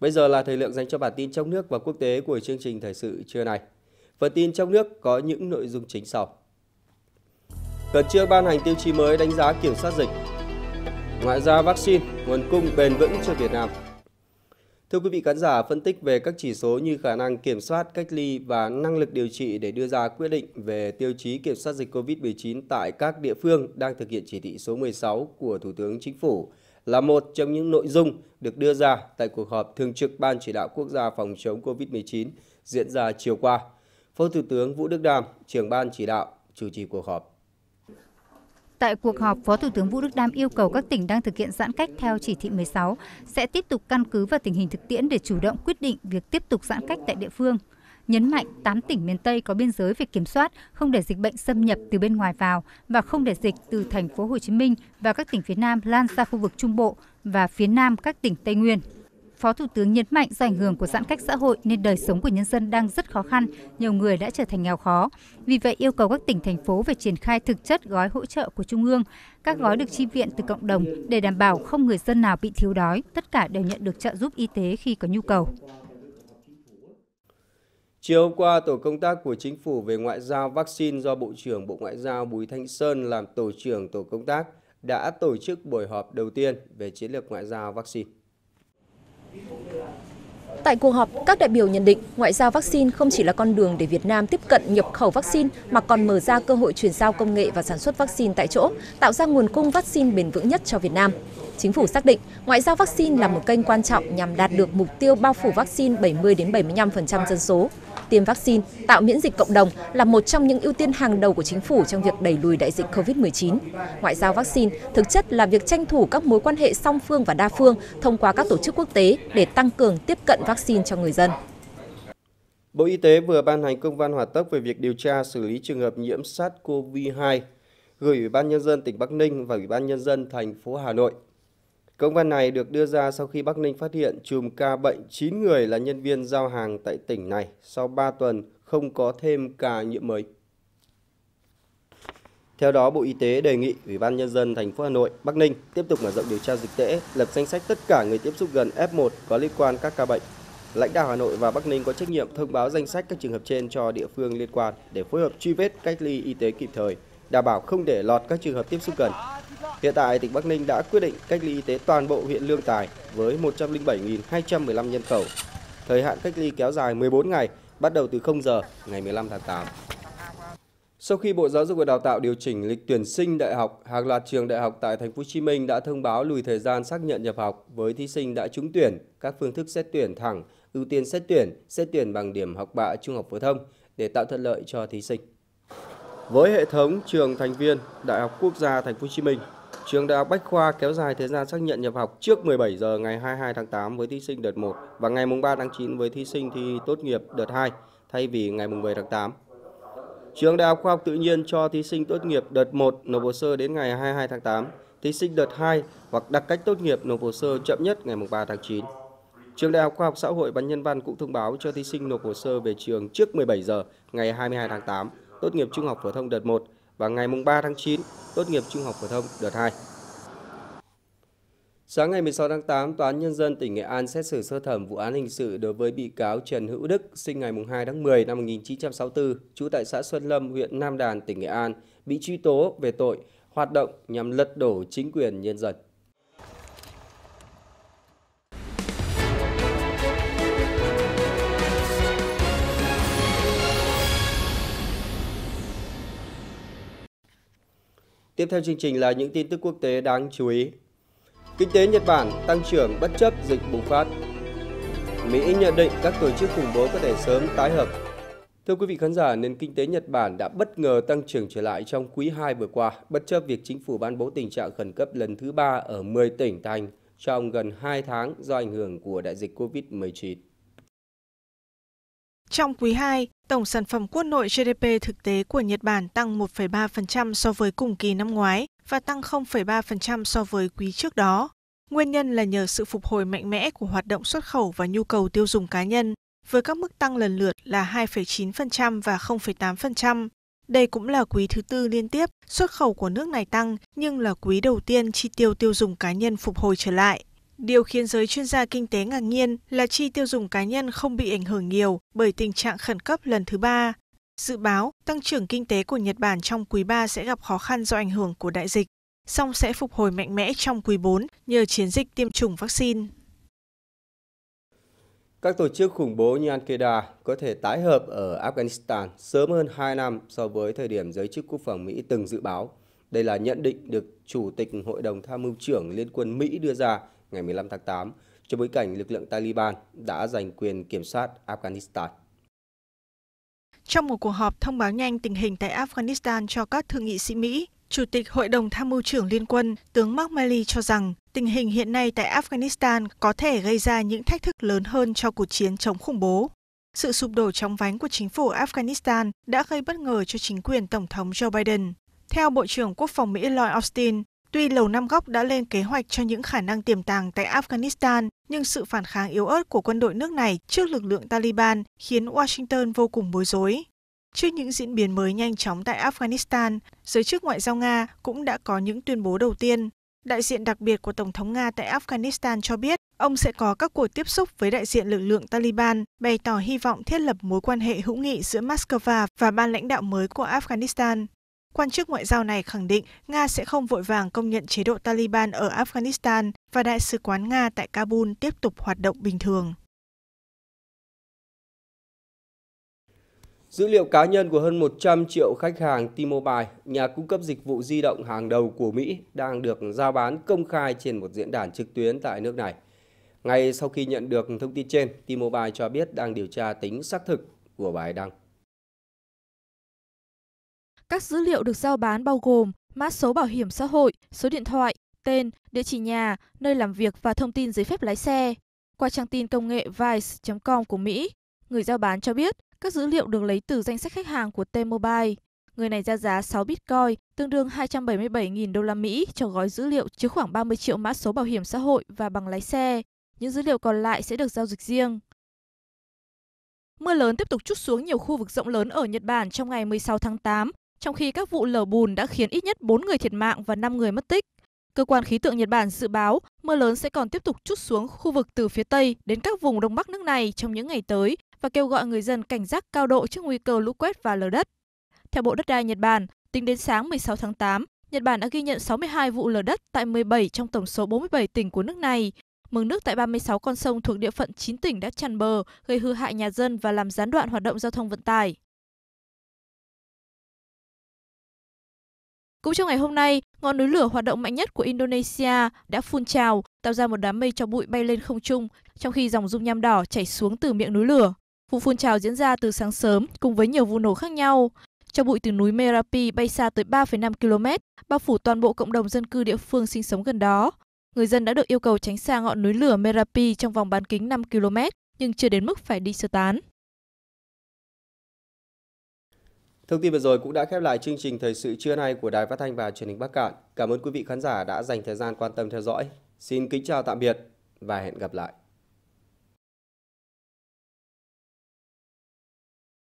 Bây giờ là thời lượng dành cho bản tin trong nước và quốc tế của chương trình thời sự trưa nay. Phần tin trong nước có những nội dung chính sau. Cần chưa ban hành tiêu chí mới đánh giá kiểm soát dịch. Ngoại ra, vaccine, nguồn cung bền vững cho Việt Nam. Thưa quý vị khán giả, phân tích về các chỉ số như khả năng kiểm soát, cách ly và năng lực điều trị để đưa ra quyết định về tiêu chí kiểm soát dịch COVID-19 tại các địa phương đang thực hiện chỉ thị số 16 của Thủ tướng Chính phủ – là một trong những nội dung được đưa ra tại cuộc họp Thường trực Ban Chỉ đạo Quốc gia phòng chống COVID-19 diễn ra chiều qua. Phó Thủ tướng Vũ Đức Đam, trưởng Ban Chỉ đạo, chủ trì cuộc họp. Tại cuộc họp, Phó Thủ tướng Vũ Đức Đam yêu cầu các tỉnh đang thực hiện giãn cách theo chỉ thị 16 sẽ tiếp tục căn cứ vào tình hình thực tiễn để chủ động quyết định việc tiếp tục giãn cách tại địa phương nhấn mạnh 8 tỉnh miền Tây có biên giới về kiểm soát, không để dịch bệnh xâm nhập từ bên ngoài vào và không để dịch từ thành phố Hồ Chí Minh và các tỉnh phía Nam lan ra khu vực Trung Bộ và phía Nam các tỉnh Tây Nguyên. Phó Thủ tướng nhấn mạnh do ảnh hưởng của giãn cách xã hội nên đời sống của nhân dân đang rất khó khăn, nhiều người đã trở thành nghèo khó. Vì vậy yêu cầu các tỉnh thành phố về triển khai thực chất gói hỗ trợ của Trung ương, các gói được chi viện từ cộng đồng để đảm bảo không người dân nào bị thiếu đói, tất cả đều nhận được trợ giúp y tế khi có nhu cầu. Chiều hôm qua, Tổ công tác của Chính phủ về ngoại giao vaccine do Bộ trưởng Bộ Ngoại giao Bùi Thanh Sơn làm tổ trưởng tổ công tác đã tổ chức buổi họp đầu tiên về chiến lược ngoại giao vaccine. Tại cuộc họp, các đại biểu nhận định ngoại giao vaccine không chỉ là con đường để Việt Nam tiếp cận nhập khẩu vaccine mà còn mở ra cơ hội chuyển giao công nghệ và sản xuất vaccine tại chỗ, tạo ra nguồn cung vaccine bền vững nhất cho Việt Nam. Chính phủ xác định ngoại giao vaccine là một kênh quan trọng nhằm đạt được mục tiêu bao phủ vaccine 70 đến 75% dân số tiêm vaccine, tạo miễn dịch cộng đồng là một trong những ưu tiên hàng đầu của chính phủ trong việc đẩy lùi đại dịch COVID-19. Ngoại giao vaccine thực chất là việc tranh thủ các mối quan hệ song phương và đa phương thông qua các tổ chức quốc tế để tăng cường tiếp cận vaccine cho người dân. Bộ Y tế vừa ban hành công văn hỏa tốc về việc điều tra xử lý trường hợp nhiễm SARS-CoV-2 gửi Ủy ban nhân dân tỉnh Bắc Ninh và Ủy ban nhân dân thành phố Hà Nội. Công văn này được đưa ra sau khi Bắc Ninh phát hiện chùm ca bệnh 9 người là nhân viên giao hàng tại tỉnh này sau 3 tuần không có thêm ca nhiễm mới. Theo đó, Bộ Y tế đề nghị Ủy ban Nhân dân thành phố Hà Nội, Bắc Ninh tiếp tục mở rộng điều tra dịch tễ, lập danh sách tất cả người tiếp xúc gần F1 có liên quan các ca bệnh. Lãnh đạo Hà Nội và Bắc Ninh có trách nhiệm thông báo danh sách các trường hợp trên cho địa phương liên quan để phối hợp truy vết cách ly y tế kịp thời, đảm bảo không để lọt các trường hợp tiếp xúc gần. Hiện tại, tỉnh Bắc Ninh đã quyết định cách ly y tế toàn bộ huyện Lương Tài với 107.215 nhân khẩu. Thời hạn cách ly kéo dài 14 ngày, bắt đầu từ 0 giờ ngày 15 tháng 8. Sau khi Bộ Giáo dục và Đào tạo điều chỉnh lịch tuyển sinh đại học, hàng loạt trường đại học tại thành phố Hồ Chí Minh đã thông báo lùi thời gian xác nhận nhập học với thí sinh đã trúng tuyển, các phương thức xét tuyển thẳng, ưu tiên xét tuyển, xét tuyển bằng điểm học bạ trung học phổ thông để tạo thuận lợi cho thí sinh. Với hệ thống trường thành viên Đại học Quốc gia Thành phố Hồ Chí Minh, Trường Đại học Bách Khoa kéo dài thời gian xác nhận nhập học trước 17 giờ ngày 22 tháng 8 với thí sinh đợt 1 và ngày 3 tháng 9 với thí sinh thi tốt nghiệp đợt 2 thay vì ngày 10 tháng 8. Trường Đại học Khoa học Tự nhiên cho thí sinh tốt nghiệp đợt 1 nộp hồ sơ đến ngày 22 tháng 8, thí sinh đợt 2 hoặc đặc cách tốt nghiệp nộp hồ sơ chậm nhất ngày 3 tháng 9. Trường Đại học Khoa học Xã hội và Nhân văn cũng thông báo cho thí sinh nộp hồ sơ về trường trước 17 giờ ngày 22 tháng 8, tốt nghiệp trung học phổ thông đợt 1 và ngày 3 tháng 9 tốt nghiệp trung học phổ thông đợt 2. Sáng ngày 16 tháng 8, Tòa án Nhân dân tỉnh Nghệ An xét xử sơ thẩm vụ án hình sự đối với bị cáo Trần Hữu Đức, sinh ngày 2 tháng 10 năm 1964, trú tại xã Xuân Lâm, huyện Nam Đàn, tỉnh Nghệ An, bị truy tố về tội hoạt động nhằm lật đổ chính quyền nhân dân. Tiếp theo chương trình là những tin tức quốc tế đáng chú ý. Kinh tế Nhật Bản tăng trưởng bất chấp dịch bùng phát. Mỹ nhận định các tổ chức khủng bố có thể sớm tái hợp. Thưa quý vị khán giả, nền kinh tế Nhật Bản đã bất ngờ tăng trưởng trở lại trong quý 2 vừa qua, bất chấp việc chính phủ ban bố tình trạng khẩn cấp lần thứ ba ở 10 tỉnh thành trong gần 2 tháng do ảnh hưởng của đại dịch COVID-19. Trong quý 2, tổng sản phẩm quốc nội GDP thực tế của Nhật Bản tăng 1,3% so với cùng kỳ năm ngoái và tăng 0,3% so với quý trước đó. Nguyên nhân là nhờ sự phục hồi mạnh mẽ của hoạt động xuất khẩu và nhu cầu tiêu dùng cá nhân, với các mức tăng lần lượt là 2,9% và 0,8%. Đây cũng là quý thứ tư liên tiếp xuất khẩu của nước này tăng, nhưng là quý đầu tiên chi tiêu tiêu dùng cá nhân phục hồi trở lại. Điều khiến giới chuyên gia kinh tế ngạc nhiên là chi tiêu dùng cá nhân không bị ảnh hưởng nhiều bởi tình trạng khẩn cấp lần thứ ba. Dự báo tăng trưởng kinh tế của Nhật Bản trong quý 3 sẽ gặp khó khăn do ảnh hưởng của đại dịch, song sẽ phục hồi mạnh mẽ trong quý 4 nhờ chiến dịch tiêm chủng vaccine. Các tổ chức khủng bố như Al-Qaeda có thể tái hợp ở Afghanistan sớm hơn 2 năm so với thời điểm giới chức quốc phòng Mỹ từng dự báo. Đây là nhận định được Chủ tịch Hội đồng Tham mưu trưởng Liên quân Mỹ đưa ra ngày 15 tháng 8 trong bối cảnh lực lượng Taliban đã giành quyền kiểm soát Afghanistan. Trong một cuộc họp thông báo nhanh tình hình tại Afghanistan cho các thượng nghị sĩ Mỹ, Chủ tịch Hội đồng Tham mưu trưởng Liên quân, tướng Mark Milley cho rằng tình hình hiện nay tại Afghanistan có thể gây ra những thách thức lớn hơn cho cuộc chiến chống khủng bố. Sự sụp đổ chóng vánh của chính phủ Afghanistan đã gây bất ngờ cho chính quyền Tổng thống Joe Biden. Theo Bộ trưởng Quốc phòng Mỹ Lloyd Austin, Tuy Lầu Năm Góc đã lên kế hoạch cho những khả năng tiềm tàng tại Afghanistan, nhưng sự phản kháng yếu ớt của quân đội nước này trước lực lượng Taliban khiến Washington vô cùng bối rối. Trước những diễn biến mới nhanh chóng tại Afghanistan, giới chức ngoại giao Nga cũng đã có những tuyên bố đầu tiên. Đại diện đặc biệt của Tổng thống Nga tại Afghanistan cho biết ông sẽ có các cuộc tiếp xúc với đại diện lực lượng Taliban, bày tỏ hy vọng thiết lập mối quan hệ hữu nghị giữa Moscow và ban lãnh đạo mới của Afghanistan. Quan chức ngoại giao này khẳng định Nga sẽ không vội vàng công nhận chế độ Taliban ở Afghanistan và Đại sứ quán Nga tại Kabul tiếp tục hoạt động bình thường. Dữ liệu cá nhân của hơn 100 triệu khách hàng T-Mobile, nhà cung cấp dịch vụ di động hàng đầu của Mỹ, đang được giao bán công khai trên một diễn đàn trực tuyến tại nước này. Ngay sau khi nhận được thông tin trên, T-Mobile cho biết đang điều tra tính xác thực của bài đăng. Các dữ liệu được giao bán bao gồm mã số bảo hiểm xã hội, số điện thoại, tên, địa chỉ nhà, nơi làm việc và thông tin giấy phép lái xe. Qua trang tin công nghệ vice.com của Mỹ, người giao bán cho biết các dữ liệu được lấy từ danh sách khách hàng của T-Mobile. Người này ra giá 6 Bitcoin, tương đương 277.000 đô la Mỹ cho gói dữ liệu chứa khoảng 30 triệu mã số bảo hiểm xã hội và bằng lái xe. Những dữ liệu còn lại sẽ được giao dịch riêng. Mưa lớn tiếp tục chút xuống nhiều khu vực rộng lớn ở Nhật Bản trong ngày 16 tháng 8, trong khi các vụ lở bùn đã khiến ít nhất 4 người thiệt mạng và 5 người mất tích. Cơ quan khí tượng Nhật Bản dự báo mưa lớn sẽ còn tiếp tục chút xuống khu vực từ phía Tây đến các vùng Đông Bắc nước này trong những ngày tới và kêu gọi người dân cảnh giác cao độ trước nguy cơ lũ quét và lở đất. Theo Bộ Đất đai Nhật Bản, tính đến sáng 16 tháng 8, Nhật Bản đã ghi nhận 62 vụ lở đất tại 17 trong tổng số 47 tỉnh của nước này. Mực nước tại 36 con sông thuộc địa phận 9 tỉnh đã tràn bờ, gây hư hại nhà dân và làm gián đoạn hoạt động giao thông vận tải. Cũng trong ngày hôm nay, ngọn núi lửa hoạt động mạnh nhất của Indonesia đã phun trào, tạo ra một đám mây cho bụi bay lên không trung, trong khi dòng dung nham đỏ chảy xuống từ miệng núi lửa. Vụ phun trào diễn ra từ sáng sớm cùng với nhiều vụ nổ khác nhau. Cho bụi từ núi Merapi bay xa tới 3,5 km, bao phủ toàn bộ cộng đồng dân cư địa phương sinh sống gần đó. Người dân đã được yêu cầu tránh xa ngọn núi lửa Merapi trong vòng bán kính 5 km, nhưng chưa đến mức phải đi sơ tán. Thông tin vừa rồi cũng đã khép lại chương trình thời sự trưa nay của Đài Phát thanh và Truyền hình Bắc Cạn. Cảm ơn quý vị khán giả đã dành thời gian quan tâm theo dõi. Xin kính chào tạm biệt và hẹn gặp lại.